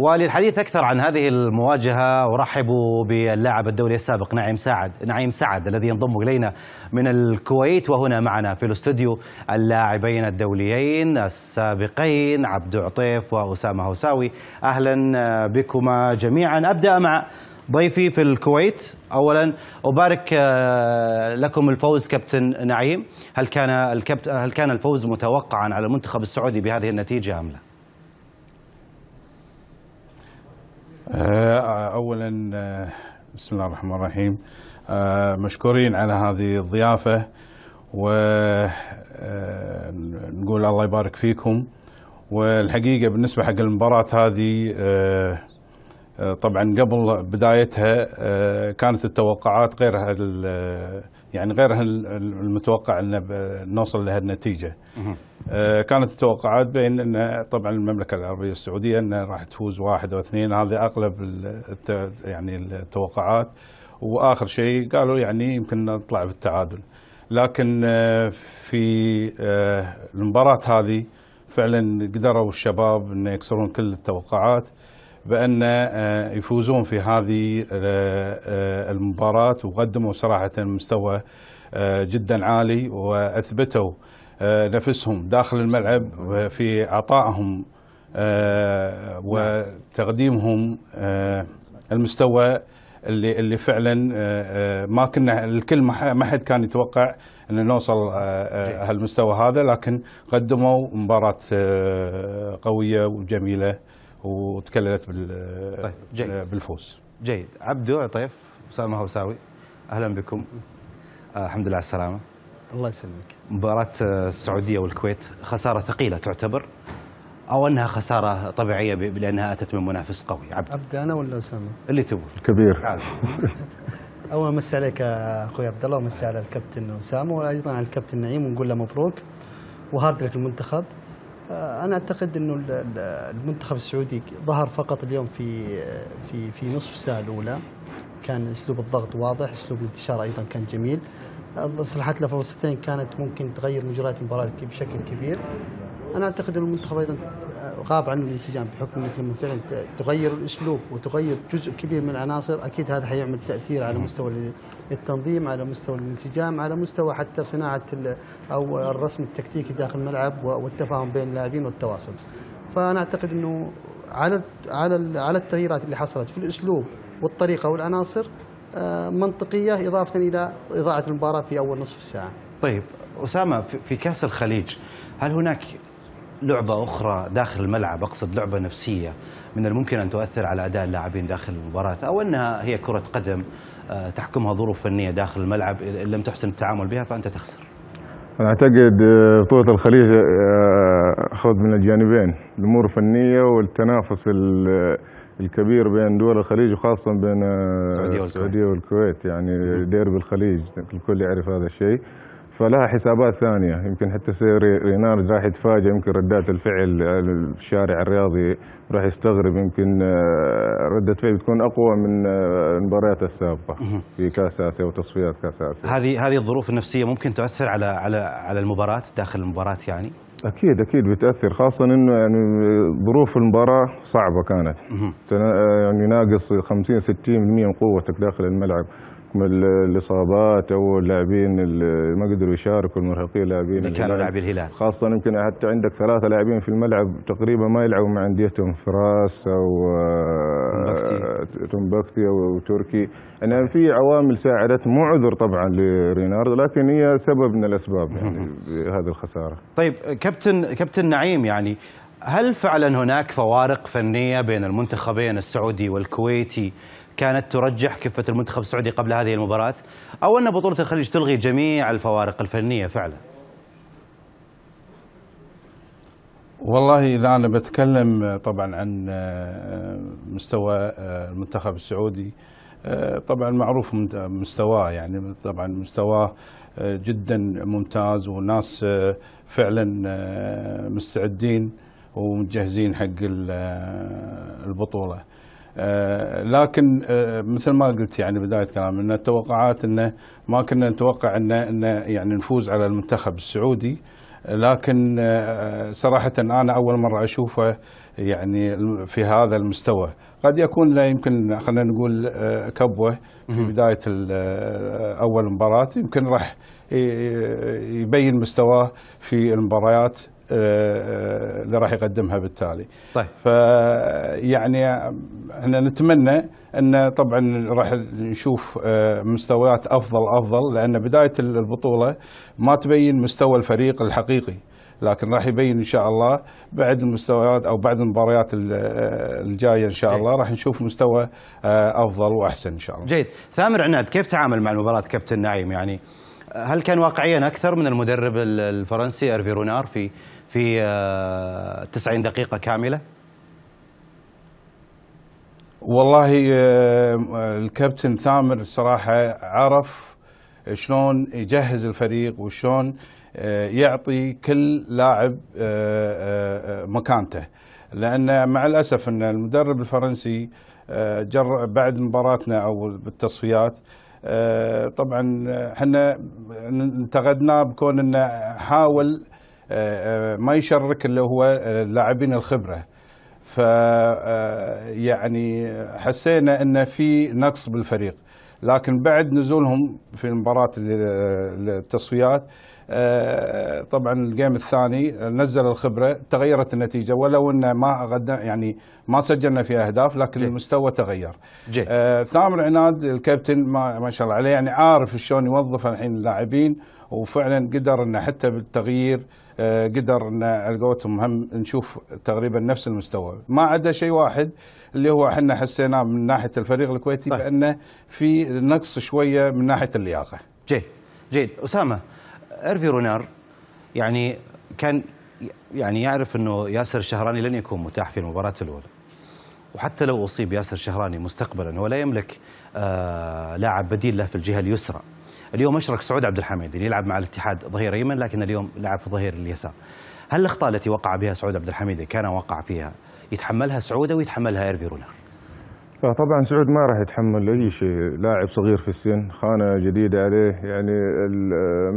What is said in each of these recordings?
وللحديث اكثر عن هذه المواجهه ارحب باللاعب الدولي السابق نعيم سعد نعيم سعد الذي ينضم الينا من الكويت وهنا معنا في الاستوديو اللاعبين الدوليين السابقين عبد عطيف واسامه هوساوي اهلا بكما جميعا ابدا مع ضيفي في الكويت اولا ابارك لكم الفوز كابتن نعيم هل كان الكابت هل كان الفوز متوقعا على المنتخب السعودي بهذه النتيجه ام لا؟ آه، اولا آه، بسم الله الرحمن الرحيم آه، مشكورين على هذه الضيافه ونقول الله يبارك فيكم والحقيقه بالنسبه حق المباراه هذه طبعا قبل بدايتها كانت التوقعات غير يعني غير المتوقع ان نوصل لهذه النتيجه. آه، كانت التوقعات بين ان طبعا المملكه العربيه السعوديه ان راح تفوز واحد او اثنين هذه اغلب يعني التوقعات واخر شيء قالوا يعني يمكن نطلع بالتعادل. لكن آه، في آه، المباراه هذه فعلا قدروا الشباب ان يكسرون كل التوقعات. بأن آه، يفوزون في هذه آه، آه، المباراة وقدموا صراحة مستوى جدا عالي وأثبتوا نفسهم داخل الملعب في عطائهم وتقديمهم المستوى اللي اللي فعلا ما كنا الكل ما حد كان يتوقع ان نوصل هالمستوى هذا لكن قدموا مباراه قويه وجميله وتكللت بال طيب جيد. بالفوز جيد عبدو عطيف اسامه هوساوي اهلا بكم آه، الحمد لله على السلامه الله يسلمك مباراه السعوديه والكويت خساره ثقيله تعتبر او انها خساره طبيعيه لانها اتت من منافس قوي عبد عبد انا ولا اسامه؟ اللي تبغى الكبير اول امسي عليك اخوي عبد الله ومسي على الكابتن اسامه وايضا على الكابتن نعيم ونقول له مبروك وهارد لك المنتخب انا اعتقد انه المنتخب السعودي ظهر فقط اليوم في في في نصف الساعه الاولى كان اسلوب الضغط واضح اسلوب الانتشار ايضا كان جميل صلحت له فرصتين كانت ممكن تغير مجريات المباراه بشكل كبير انا اعتقد ان المنتخب ايضا آه، غاب عنه الانسجام بحكم انك لما فعلا تغير الاسلوب وتغير جزء كبير من العناصر اكيد هذا حيعمل تاثير على مستوى التنظيم على مستوى الانسجام على مستوى حتى صناعه او الرسم التكتيكي داخل الملعب والتفاهم بين اللاعبين والتواصل فانا اعتقد انه على على على التغييرات اللي حصلت في الاسلوب والطريقه والعناصر آه، منطقيه اضافه الى اضاعه المباراه في اول نصف ساعه. طيب اسامه في كاس الخليج هل هناك لعبة أخرى داخل الملعب أقصد لعبة نفسية من الممكن أن تؤثر على أداء اللاعبين داخل المباراة أو أنها هي كرة قدم آه، تحكمها ظروف فنية داخل الملعب إن لم تحسن التعامل بها فأنت تخسر أنا أعتقد آه، بطولة الخليج آه، أخذ من الجانبين الأمور الفنية والتنافس الكبير بين دول الخليج وخاصة بين السعودية والكويت, والكويت يعني ديربي الخليج الكل يعرف هذا الشيء فلها حسابات ثانيه يمكن حتى سير رينارد راح يتفاجئ يمكن ردات الفعل الشارع الرياضي راح يستغرب يمكن آه، رده فعل بتكون اقوى من آه، المباريات السابقه في كاس اسيا وتصفيات كاس اسيا هذه هذه الظروف النفسيه ممكن تؤثر على على على المباراه داخل المباراه يعني اكيد اكيد بتاثر خاصه انه يعني ظروف المباراه صعبه كانت آه، يعني ناقص 50 60% من قوتك داخل الملعب الاصابات او اللاعبين اللي ما قدروا يشاركوا المرهقين لاعبين اللي كانوا لاعبي الهلال خاصه يمكن حتى عندك ثلاثه لاعبين في الملعب تقريبا ما يلعبوا مع انديتهم فراس او آه، تنبكتي او تركي يعني في عوامل ساعدت مو عذر طبعا لريناردو لكن هي سبب من الاسباب يعني هذه الخساره طيب كابتن كابتن نعيم يعني هل فعلا هناك فوارق فنيه بين المنتخبين السعودي والكويتي كانت ترجح كفه المنتخب السعودي قبل هذه المباراه او ان بطوله الخليج تلغي جميع الفوارق الفنيه فعلا والله اذا انا بتكلم طبعا عن مستوى المنتخب السعودي طبعا معروف مستواه يعني طبعا مستواه جدا ممتاز وناس فعلا مستعدين ومتجهزين حق آه، البطوله آه، لكن آه، مثل ما قلت يعني بدايه كلام ان التوقعات انه ما كنا نتوقع انه انه يعني نفوز على المنتخب السعودي لكن صراحة أنا أول مرة أشوفه يعني في هذا المستوى قد يكون لا يمكن خلينا نقول كبوة في بداية أول مباراة يمكن راح يبين مستواه في المباريات اللي راح يقدمها بالتالي طيب ف يعني احنا نتمنى ان طبعا راح نشوف آه، مستويات افضل افضل لان بدايه البطوله ما تبين مستوى الفريق الحقيقي لكن راح يبين ان شاء الله بعد المستويات او بعد المباريات آه، الجايه ان شاء الله راح نشوف مستوى آه، افضل واحسن ان شاء الله. جيد، ثامر عناد كيف تعامل مع المباراه كابتن نعيم يعني؟ هل كان واقعيا اكثر من المدرب الفرنسي ارفي رونار في في 90 آه، دقيقة كاملة؟ والله آه، الكابتن ثامر صراحة عرف شلون يجهز الفريق وشلون آه، يعطي كل لاعب مكانته لأن مع الأسف أن المدرب الفرنسي جر بعد مباراتنا أو بالتصفيات طبعا احنا انتقدناه بكون انه حاول ما يشرك اللي هو اللاعبين آه، الخبره ف آه، يعني حسينا ان في نقص بالفريق لكن بعد نزولهم في مباراة آه، التصفيات طبعا الجيم الثاني نزل الخبرة تغيرت النتيجة ولو أن ما يعني ما سجلنا في أهداف لكن جي. المستوى تغير جي. ثامر عناد الكابتن ما, ما شاء الله عليه يعني عارف شلون يوظف الحين اللاعبين وفعلا قدر أنه حتى بالتغيير آه، قدر ان القوتهم هم نشوف تقريبا نفس المستوى ما عدا شيء واحد اللي هو احنا حسيناه من ناحيه الفريق الكويتي طيب. بانه في نقص شويه من ناحيه اللياقه جيد جيد اسامه ارفي رونار يعني كان يعني يعرف انه ياسر الشهراني لن يكون متاح في المباراه الاولى وحتى لو اصيب ياسر الشهراني مستقبلا هو لا يملك آه لاعب بديل له في الجهه اليسرى اليوم اشرك سعود عبد الحميد اللي يلعب مع الاتحاد ظهير ايمن لكن اليوم لعب في ظهير اليسار هل الاخطاء التي وقع بها سعود عبد الحميد كان وقع فيها يتحملها سعود او يتحملها ايرفيرونا؟ طبعا سعود ما راح يتحمل اي شيء لاعب صغير في السن خانه جديده عليه يعني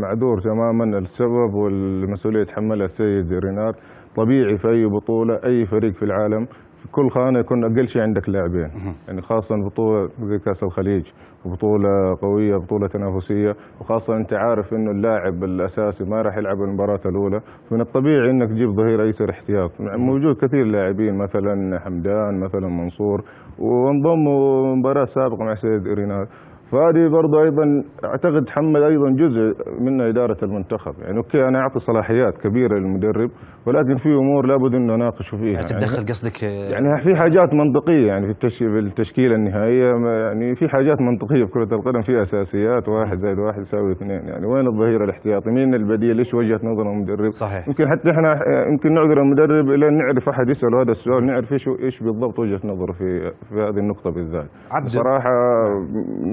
معذور تماما السبب والمسؤوليه يتحملها السيد رينار، طبيعي في اي بطوله اي فريق في العالم في كل خانه يكون اقل شيء عندك لاعبين يعني خاصه بطوله زي كاس الخليج بطوله قويه بطوله تنافسيه وخاصه انت عارف انه اللاعب الاساسي ما راح يلعب المباراه الاولى فمن الطبيعي انك تجيب ظهير ايسر احتياط موجود كثير لاعبين مثلا حمدان مثلا منصور وانضموا مباراه سابقه مع سيد رينار فهذه برضه ايضا اعتقد تحمل ايضا جزء من اداره المنتخب يعني اوكي انا اعطي صلاحيات كبيره للمدرب ولكن في امور لابد انه اناقش فيها يعني تتدخل يعني قصدك يعني في حاجات منطقيه يعني في التشكيله النهائيه يعني في حاجات منطقيه في كره القدم في اساسيات واحد زائد واحد يساوي اثنين يعني وين الظهير الاحتياطي مين البديل ايش وجهه نظر المدرب صحيح يمكن حتى احنا يمكن نعذر المدرب الى نعرف احد يساله هذا السؤال نعرف ايش ايش بالضبط وجهه نظره في في هذه النقطه بالذات بصراحه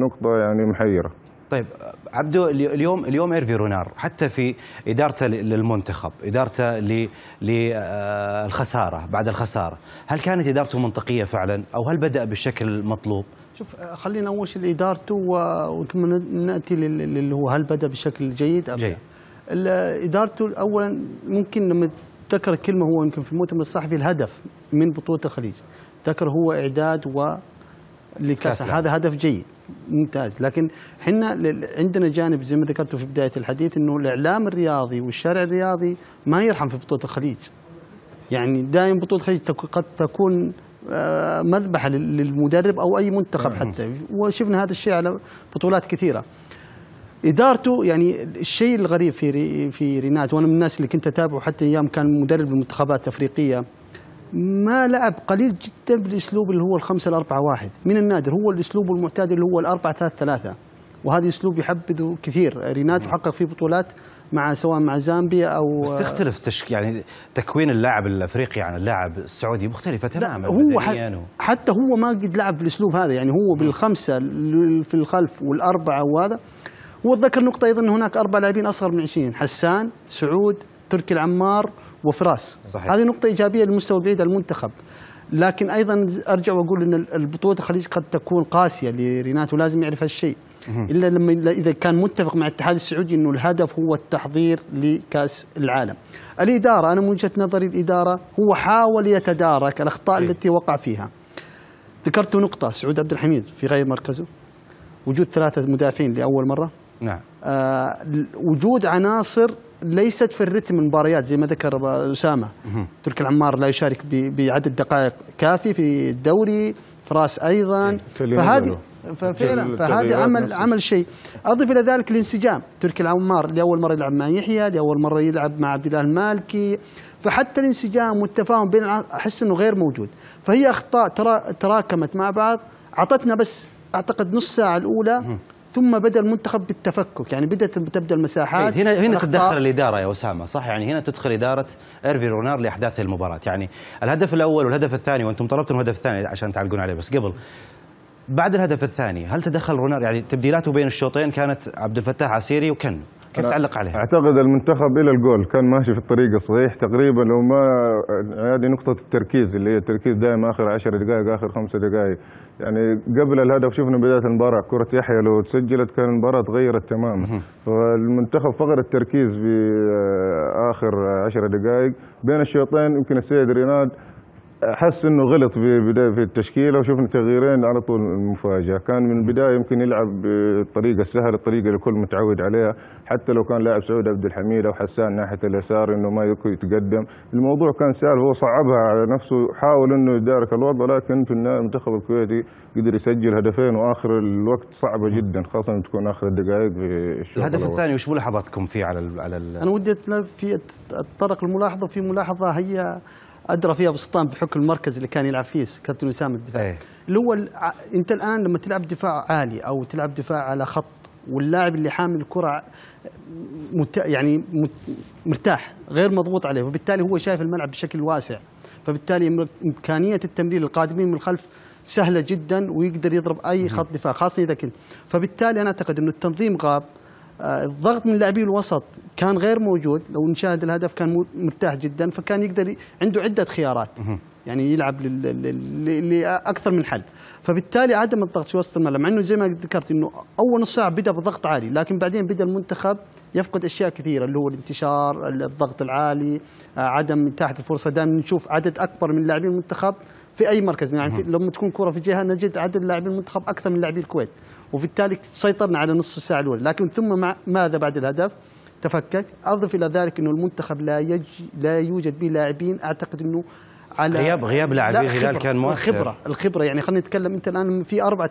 نقطه الرابطه يعني محيره طيب عبدو اليوم اليوم ايرفي رونار حتى في ادارته للمنتخب ادارته للخساره آه، بعد الخساره هل كانت ادارته منطقيه فعلا او هل بدا بالشكل المطلوب شوف آه، خلينا اول شيء لادارته وثم ناتي اللي هو هل بدا بشكل جيد ام جيد. لا ادارته اولا ممكن لما ذكر كلمه هو يمكن في المؤتمر الصحفي الهدف من بطوله الخليج ذكر هو اعداد و لكاس هذا يعني. هدف جيد ممتاز لكن احنا عندنا جانب زي ما ذكرته في بدايه الحديث انه الاعلام الرياضي والشارع الرياضي ما يرحم في بطوله الخليج يعني دائما بطوله الخليج قد تكون آه، مذبحه للمدرب او اي منتخب نعم. حتى وشفنا هذا الشيء على بطولات كثيره ادارته يعني الشيء الغريب في في رينات وانا من الناس اللي كنت اتابعه حتى ايام كان مدرب المنتخبات الافريقيه ما لعب قليل جدا بالاسلوب اللي هو الخمسة الأربعة واحد من النادر هو الاسلوب المعتاد اللي هو الأربعة ثلاثة ثلاثة وهذا اسلوب يحبذه كثير رينات حقق فيه بطولات مع سواء مع زامبيا او بس تختلف تشك يعني تكوين اللاعب الافريقي عن اللاعب السعودي مختلفه تماما هو حتى هو ما قد لعب بالاسلوب هذا يعني هو بالخمسه في الخلف والاربعه وهذا وذكر نقطه ايضا هناك اربع لاعبين اصغر من 20 حسان سعود تركي العمار وفراس صحيح. هذه نقطة إيجابية للمستوى البعيد المنتخب لكن أيضا أرجع وأقول أن البطولة الخليج قد تكون قاسية لريناتو لازم يعرف هالشيء إلا لما إذا كان متفق مع الاتحاد السعودي أنه الهدف هو التحضير لكأس العالم الإدارة أنا من وجهة نظري الإدارة هو حاول يتدارك الأخطاء أيه. التي وقع فيها ذكرت نقطة سعود عبد الحميد في غير مركزه وجود ثلاثة مدافعين لأول مرة نعم آه وجود عناصر ليست في الرتم المباريات زي ما ذكر اسامه تركي العمار لا يشارك بعدد دقائق كافي في الدوري فراس ايضا إيه، فهذه ففعلا فهذا عمل عمل شيء اضف الى ذلك الانسجام تركي العمار لاول مره يلعب مع يحيى لاول مره يلعب مع عبد الله المالكي فحتى الانسجام والتفاهم بين احس انه غير موجود فهي اخطاء تراكمت مع بعض اعطتنا بس اعتقد نص ساعه الاولى ثم بدا المنتخب بالتفكك يعني بدات تبدا المساحات إيه، هنا هنا تتدخل الاداره يا اسامه صح يعني هنا تدخل اداره ايرفي رونار لاحداث المباراه يعني الهدف الاول والهدف الثاني وانتم طلبتم الهدف الثاني عشان تعلقون عليه بس قبل بعد الهدف الثاني هل تدخل رونار يعني تبديلاته بين الشوطين كانت عبد الفتاح عسيري وكن كيف تعلق عليه؟ اعتقد المنتخب الى الجول كان ماشي في الطريق الصحيح تقريبا وما هذه نقطه التركيز اللي هي التركيز دائما اخر 10 دقائق اخر 5 دقائق يعني قبل الهدف شفنا بدايه المباراه كره يحيى لو تسجلت كان المباراه تغيرت تماما فالمنتخب فقد التركيز في آه، اخر 10 دقائق بين الشوطين يمكن السيد ريناد حس انه غلط في بدايه في التشكيله وشفنا تغييرين على طول مفاجاه، كان من البدايه يمكن يلعب بالطريقه السهله، الطريقه اللي الكل متعود عليها، حتى لو كان لاعب سعود عبد الحميد او حسان ناحيه اليسار انه ما يتقدم، الموضوع كان سهل هو صعبها على نفسه، حاول انه يدارك الوضع لكن في النهايه المنتخب الكويتي قدر يسجل هدفين واخر الوقت صعبه جدا خاصه تكون اخر الدقائق في الشوط الهدف الأول. الثاني وش ملاحظتكم فيه على ال على ال انا ودي في اتطرق الملاحظه في ملاحظه هي ادرى فيها سلطان بحكم المركز اللي كان يلعب فيه كابتن وسام الدفاع أيه. اللي هو انت الان لما تلعب دفاع عالي او تلعب دفاع على خط واللاعب اللي حامل الكره مت... يعني مت... مرتاح غير مضغوط عليه وبالتالي هو شايف الملعب بشكل واسع فبالتالي امكانيه التمرير القادمين من الخلف سهله جدا ويقدر يضرب اي خط دفاع خاصه اذا كنت فبالتالي انا اعتقد انه التنظيم غاب الضغط من لاعبي الوسط كان غير موجود لو نشاهد الهدف كان مرتاح جدا فكان يقدر عنده عده خيارات يعني يلعب لاكثر من حل فبالتالي عدم الضغط في وسط الملعب مع انه زي ما ذكرت انه اول نص ساعه بدا بضغط عالي لكن بعدين بدا المنتخب يفقد اشياء كثيره اللي هو الانتشار الضغط العالي آه، عدم اتاحه الفرصه دائما نشوف عدد اكبر من لاعبين المنتخب في اي مركز يعني في لما تكون كره في جهه نجد عدد لاعبين المنتخب اكثر من لاعبي الكويت وبالتالي سيطرنا على نصف الساعه الاولى لكن ثم مع ماذا بعد الهدف تفكك اضف الى ذلك انه المنتخب لا يج لا يوجد به لاعبين اعتقد انه على غياب غياب لاعبين الهلال كان مؤثر الخبره الخبره يعني خلينا نتكلم انت الان في اربعه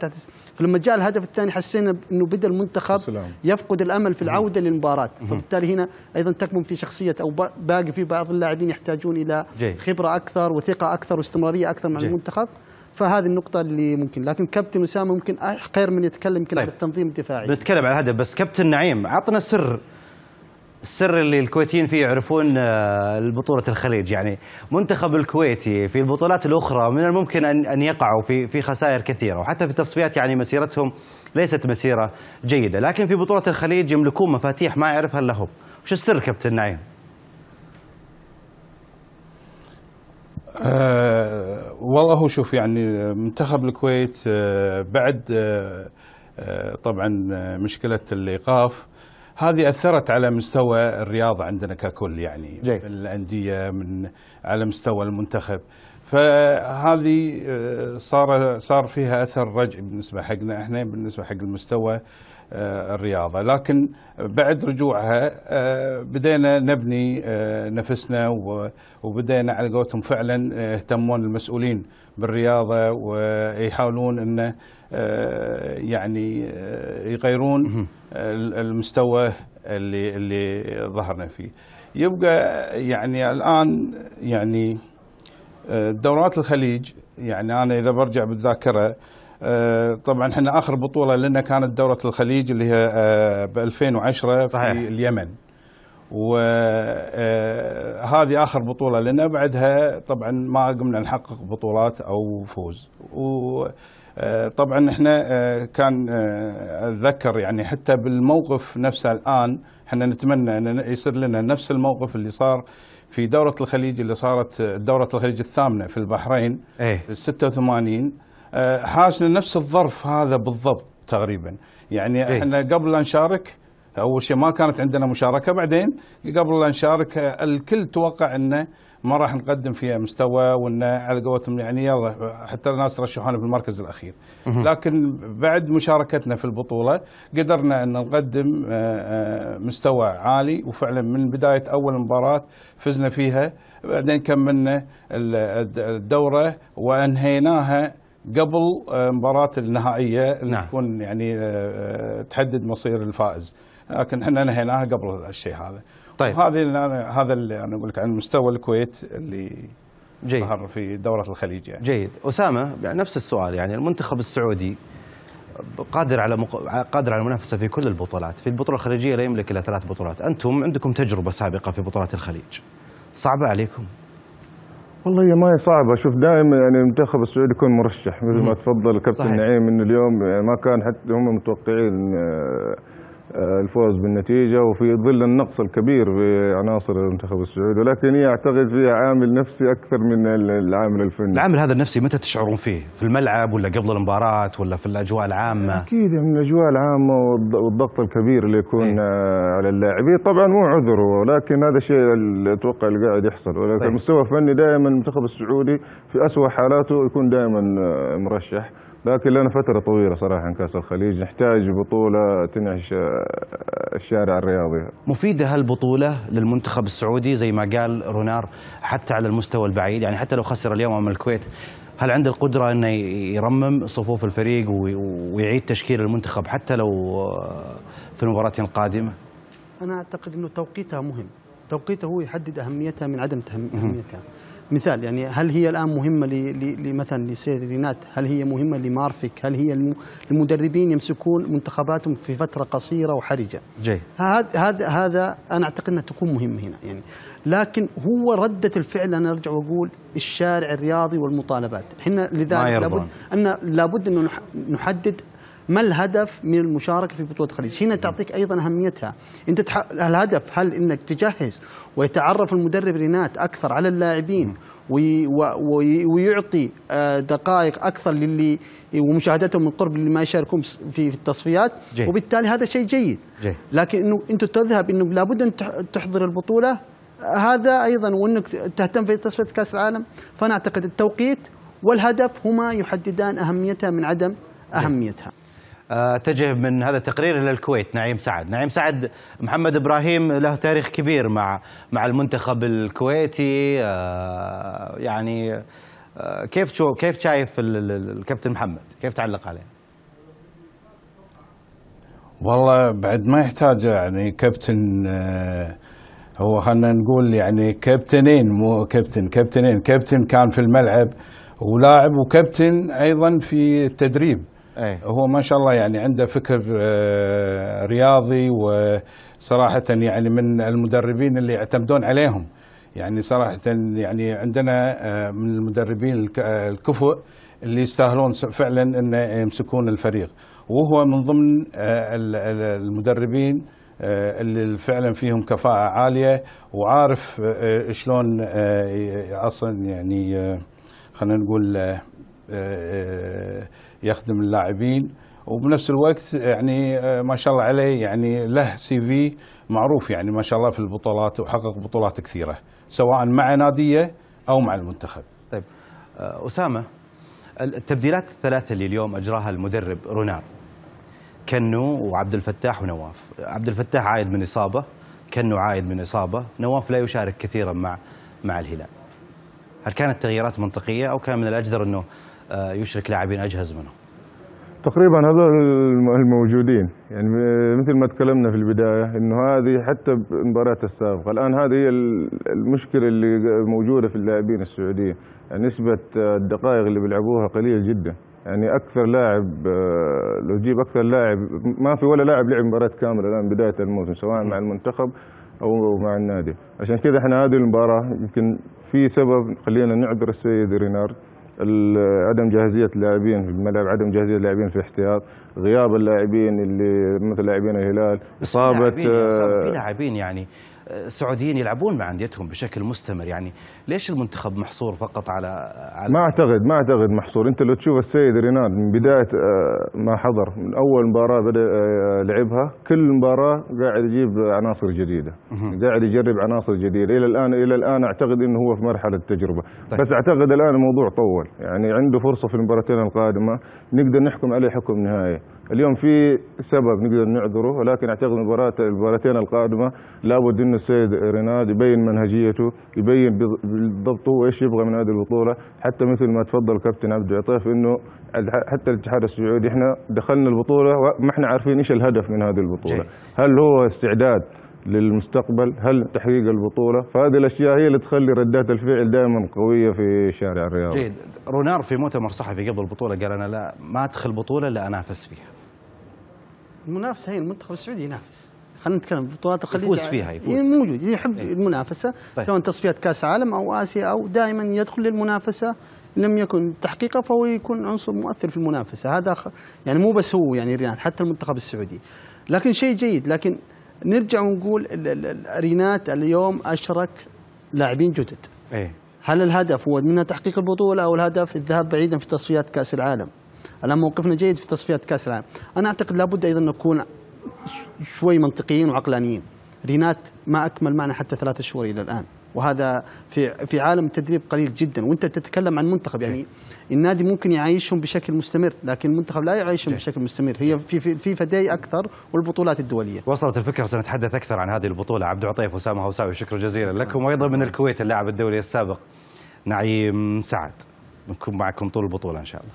فلما جاء الهدف الثاني حسينا انه بدا المنتخب السلام. يفقد الامل في العوده للمباراه فبالتالي هنا ايضا تكمن في شخصيه او باقي في بعض اللاعبين يحتاجون الى جي. خبره اكثر وثقه اكثر واستمراريه اكثر مع جي. المنتخب فهذه النقطة اللي ممكن لكن كابتن أسامة ممكن خير من يتكلم يمكن طيب. على التنظيم الدفاعي بنتكلم على الهدف بس كابتن نعيم عطنا سر السر اللي الكويتيين فيه يعرفون آه، بطولة الخليج يعني منتخب الكويتي في البطولات الأخرى من الممكن أن يقعوا في في خسائر كثيرة وحتى في التصفيات يعني مسيرتهم ليست مسيرة جيدة لكن في بطولة الخليج يملكون مفاتيح ما يعرفها إلا هم وش السر كابتن نعيم؟ أه والله هو شوف يعني منتخب الكويت أه بعد أه, آه، طبعا آه، مشكلة الإيقاف هذه اثرت على مستوى الرياضه عندنا ككل يعني جيد. الانديه من على مستوى المنتخب فهذه آه، صار صار فيها اثر رجعي بالنسبه حقنا احنا بالنسبه حق المستوى آه، الرياضه لكن بعد رجوعها آه، بدينا نبني نفسنا وبدينا على قولتهم فعلا اهتمون المسؤولين بالرياضه ويحاولون أن آه، يعني آه، يغيرون المستوى اللي اللي ظهرنا فيه يبقى يعني الان يعني آه، دورات الخليج يعني انا اذا برجع بالذاكره طبعا احنا اخر بطوله لنا كانت دوره الخليج اللي هي ب 2010 في صحيح. اليمن وهذه آه، اخر بطوله لنا بعدها طبعا ما قمنا نحقق بطولات او فوز وطبعا آه، احنا آه، كان اتذكر يعني حتى بالموقف نفسه الان احنا نتمنى ان يصير لنا نفس الموقف اللي صار في دوره الخليج اللي صارت دوره الخليج الثامنه في البحرين ايه؟ 86 حاشنا نفس الظرف هذا بالضبط تقريبا يعني إيه. احنا قبل لا نشارك اول شيء ما كانت عندنا مشاركه بعدين قبل لا نشارك الكل توقع انه ما راح نقدم فيها مستوى وانه على قولتهم يعني يلا حتى الناس رشحونا بالمركز الاخير لكن بعد مشاركتنا في البطوله قدرنا ان نقدم آه، آه، مستوى عالي وفعلا من بدايه اول مباراه فزنا فيها بعدين كملنا الدوره وانهيناها قبل آه، مباراه النهائيه اللي نعم. تكون يعني تحدد مصير الفائز لكن احنا نهيناها قبل الشيء هذا طيب هذه أنا هذا اللي انا اقول لك عن مستوى الكويت اللي جيد ظهر في دوره الخليج يعني جيد اسامه يعني نفس السؤال يعني المنتخب السعودي قادر على مق... قادر على المنافسه في كل البطولات، في البطوله الخليجيه لا يملك الا ثلاث بطولات، انتم عندكم تجربه سابقه في بطولات الخليج. صعبه عليكم؟ والله هي ما هي صعبه، شوف دائما يعني المنتخب السعودي يكون مرشح مثل ما تفضل الكابتن نعيم انه اليوم ما كان حتى هم متوقعين آه، آه، الفوز بالنتيجة وفي ظل النقص الكبير في عناصر المنتخب السعودي ولكن هي أعتقد فيها عامل نفسي أكثر من العامل الفني العامل هذا النفسي متى تشعرون فيه؟ في الملعب ولا قبل المباراة ولا في الأجواء العامة؟ أكيد من الأجواء العامة والضغط الكبير اللي يكون ايه؟ آه، على اللاعبين طبعا مو عذر ولكن هذا الشيء أتوقع اللي قاعد يحصل ولكن طيب. المستوى الفني دائما المنتخب السعودي في أسوأ حالاته يكون دائما آه، مرشح لكن لنا فتره طويله صراحه عن كاس الخليج نحتاج بطوله تنعش آه، الشارع الرياضي مفيده هالبطوله للمنتخب السعودي زي ما قال رونار حتى على المستوى البعيد يعني حتى لو خسر اليوم امام الكويت هل عنده القدرة أنه يرمم صفوف الفريق ويعيد تشكيل المنتخب حتى لو آه، في المباراة القادمة؟ أنا أعتقد أنه توقيتها مهم توقيتها هو يحدد أهميتها من عدم أهميتها مثال يعني هل هي الان مهمه مثلا لسيرينات هل هي مهمه لمارفك هل هي المدربين يمسكون منتخباتهم في فتره قصيره وحرجه جيد هذا هذا هذا انا اعتقد انها تكون مهمه هنا يعني لكن هو رده الفعل انا ارجع واقول الشارع الرياضي والمطالبات احنا لذلك لابد ان لابد انه نحدد ما الهدف من المشاركه في بطوله الخليج؟ هنا تعطيك ايضا اهميتها، انت تح... الهدف هل انك تجهز ويتعرف المدرب رينات اكثر على اللاعبين وي... وي... ويعطي آه، دقائق اكثر للي ومشاهدتهم من قرب اللي ما يشاركون في التصفيات جي. وبالتالي هذا شيء جيد جي. لكن انه انت تذهب انه لابد ان تحضر البطوله هذا ايضا وانك تهتم في تصفيه كاس العالم فانا اعتقد التوقيت والهدف هما يحددان اهميتها من عدم اهميتها اتجه من هذا التقرير الى الكويت نعيم سعد، نعيم سعد محمد ابراهيم له تاريخ كبير مع مع المنتخب الكويتي آه، يعني آه، كيف شو كيف شايف الكابتن محمد؟ كيف تعلق عليه؟ والله بعد ما يحتاج يعني كابتن آه، هو خلينا نقول يعني كابتنين مو كابتن كابتنين كابتن كان في الملعب ولاعب وكابتن ايضا في التدريب أي. هو ما شاء الله يعني عنده فكر آه، رياضي وصراحه يعني من المدربين اللي يعتمدون عليهم يعني صراحه يعني عندنا آه، من المدربين آه، الكفؤ اللي يستاهلون فعلا ان يمسكون الفريق وهو من ضمن المدربين اللي فعلا فيهم كفاءة عالية وعارف شلون اصلا يعني خلينا نقول يخدم اللاعبين وبنفس الوقت يعني آه، ما شاء الله عليه يعني له سي في معروف يعني ما شاء الله في البطولات وحقق بطولات كثيره سواء مع ناديه او مع المنتخب. طيب آه، اسامه التبديلات الثلاثه اللي اليوم اجراها المدرب رونار كنو وعبد الفتاح ونواف، عبد الفتاح عايد من اصابه، كنو عايد من اصابه، نواف لا يشارك كثيرا مع مع الهلال. هل كانت تغييرات منطقيه او كان من الاجدر انه آه، يشرك لاعبين اجهز منه؟ تقريبا هذول الموجودين يعني آه، مثل ما تكلمنا في البدايه انه هذه حتى المباريات السابقه الان هذه هي المشكله اللي موجوده في اللاعبين السعوديه يعني نسبه آه، الدقائق اللي بيلعبوها قليل جدا يعني اكثر لاعب لو تجيب اكثر لاعب ما في ولا لاعب لعب مباراه كامله الان بدايه الموسم سواء مع المنتخب او مع النادي عشان كذا احنا هذه المباراه يمكن في سبب خلينا نعذر السيد رينارد عدم جاهزيه اللاعبين في الملعب عدم جاهزيه اللاعبين في الاحتياط غياب اللاعبين اللي مثل لاعبين الهلال اصابه لاعبين آه، يعني السعوديين يلعبون مع انديتهم بشكل مستمر يعني ليش المنتخب محصور فقط على, على ما اعتقد ما اعتقد محصور انت لو تشوف السيد ريناد من بدايه آه، ما حضر من اول مباراه بدا آه، لعبها كل مباراه قاعد يجيب عناصر جديده قاعد يجرب عناصر جديده الى الان الى الان اعتقد انه هو في مرحله التجربه طيب. بس اعتقد الان الموضوع طول يعني عنده فرصه في المباراتين القادمه نقدر نحكم عليه حكم نهائي اليوم في سبب نقدر نعذره ولكن اعتقد مباراة المباراتين القادمة لابد ان السيد ريناد يبين منهجيته يبين بالضبط هو ايش يبغى من هذه البطولة حتى مثل ما تفضل الكابتن عبد العطيف انه حتى الاتحاد السعودي احنا دخلنا البطولة وما احنا عارفين ايش الهدف من هذه البطولة هل هو استعداد للمستقبل هل تحقيق البطولة فهذه الأشياء هي اللي تخلي ردات الفعل دائما قوية في شارع الرياض جيد رونار في مؤتمر صحفي قبل البطولة قال أنا لا ما أدخل بطولة لا أنافس فيها المنافسه هي المنتخب السعودي ينافس خلينا نتكلم بطولات الخليج يفوز فيها يفوز إيه، موجود يحب إيه؟ المنافسه طيب. سواء تصفيات كاس عالم او اسيا او دائما يدخل للمنافسه لم يكن تحقيقه فهو يكون عنصر مؤثر في المنافسه هذا يعني مو بس هو يعني ريناد حتى المنتخب السعودي لكن شيء جيد لكن نرجع ونقول الارينات اليوم اشرك لاعبين جدد إيه؟ هل الهدف هو منها تحقيق البطوله او الهدف الذهاب بعيدا في تصفيات كاس العالم الان موقفنا جيد في تصفيات كاس العالم انا اعتقد لابد ايضا نكون شوي منطقيين وعقلانيين رينات ما اكمل معنا حتى ثلاثة شهور الى الان وهذا في في عالم التدريب قليل جدا وانت تتكلم عن منتخب يعني إيه. النادي ممكن يعيشهم بشكل مستمر لكن المنتخب لا يعيشهم إيه. بشكل مستمر هي في فيفا داي اكثر والبطولات الدوليه وصلت الفكره سنتحدث اكثر عن هذه البطوله عبد العطيف وسامه هوساوي شكرا جزيلا لكم وايضا من الكويت اللاعب الدولي السابق نعيم سعد نكون معكم طول البطوله ان شاء الله